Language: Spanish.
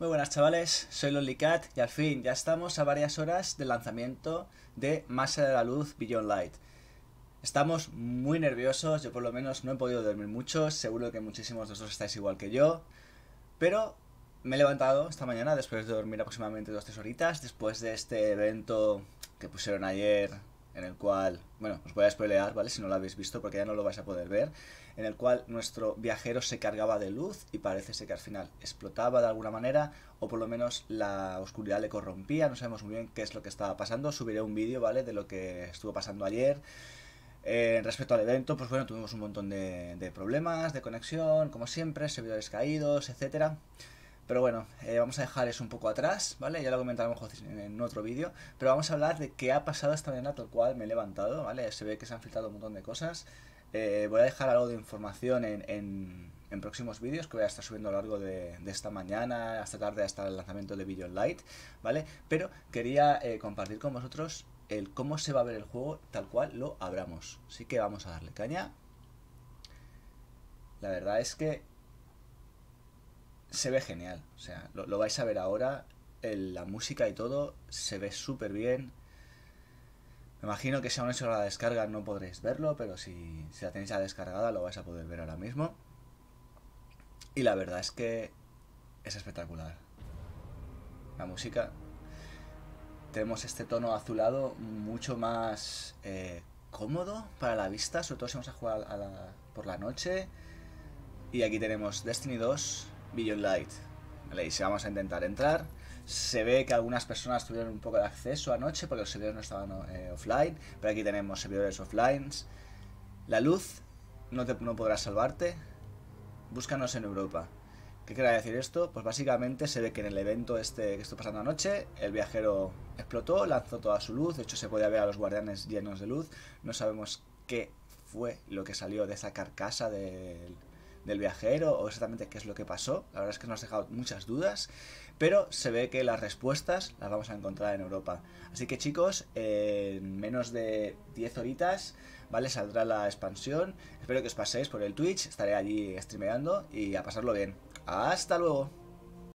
Muy buenas chavales, soy Cat y al fin ya estamos a varias horas del lanzamiento de Masa de la Luz Beyond Light. Estamos muy nerviosos, yo por lo menos no he podido dormir mucho, seguro que muchísimos de vosotros estáis igual que yo, pero me he levantado esta mañana después de dormir aproximadamente 2-3 horitas, después de este evento que pusieron ayer en el cual, bueno, os voy a spoilear, ¿vale? Si no lo habéis visto, porque ya no lo vais a poder ver, en el cual nuestro viajero se cargaba de luz y parece ser que al final explotaba de alguna manera, o por lo menos la oscuridad le corrompía, no sabemos muy bien qué es lo que estaba pasando, subiré un vídeo, ¿vale? De lo que estuvo pasando ayer. En eh, respecto al evento, pues bueno, tuvimos un montón de, de problemas, de conexión, como siempre, servidores caídos, etcétera. Pero bueno, eh, vamos a dejar eso un poco atrás, ¿vale? Ya lo comentaremos en otro vídeo. Pero vamos a hablar de qué ha pasado esta mañana tal cual me he levantado, ¿vale? Se ve que se han filtrado un montón de cosas. Eh, voy a dejar algo de información en, en, próximos vídeos que voy a estar subiendo a lo largo de, esta mañana, hasta tarde, hasta el lanzamiento de Video Light, ¿vale? Pero quería eh, compartir con vosotros el cómo se va a ver el juego tal cual lo abramos. Así que vamos a darle caña. La verdad es que se ve genial. O sea, lo, vais a ver ahora. la música y todo se ve súper bien. Me imagino que si aún no he hecho la descarga no podréis verlo, pero si, la tenéis ya descargada lo vais a poder ver ahora mismo. Y la verdad es que es espectacular. La música. Tenemos este tono azulado mucho más eh, cómodo para la vista, sobre todo si vamos a jugar por la noche. Y aquí tenemos Destiny 2, Billion Light. Vale, y se vamos a intentar entrar. Se ve que algunas personas tuvieron un poco de acceso anoche porque los servidores no estaban eh, offline, pero aquí tenemos servidores offline. La luz no, te, podrá salvarte. Búscanos en Europa. ¿Qué quiere decir esto? Pues básicamente se ve que en el evento este que estuvo pasando anoche, el viajero explotó, lanzó toda su luz, de hecho se puede ver a los guardianes llenos de luz, no sabemos qué fue lo que salió de esa carcasa del del viajero o exactamente qué es lo que pasó. La verdad es que nos ha dejado muchas dudas, pero se ve que las respuestas las vamos a encontrar en Europa. Así que chicos, en menos de 10 horitas, ¿vale? Saldrá la expansión. Espero que os paséis por el Twitch, estaré allí streameando y a pasarlo bien. ¡Hasta luego!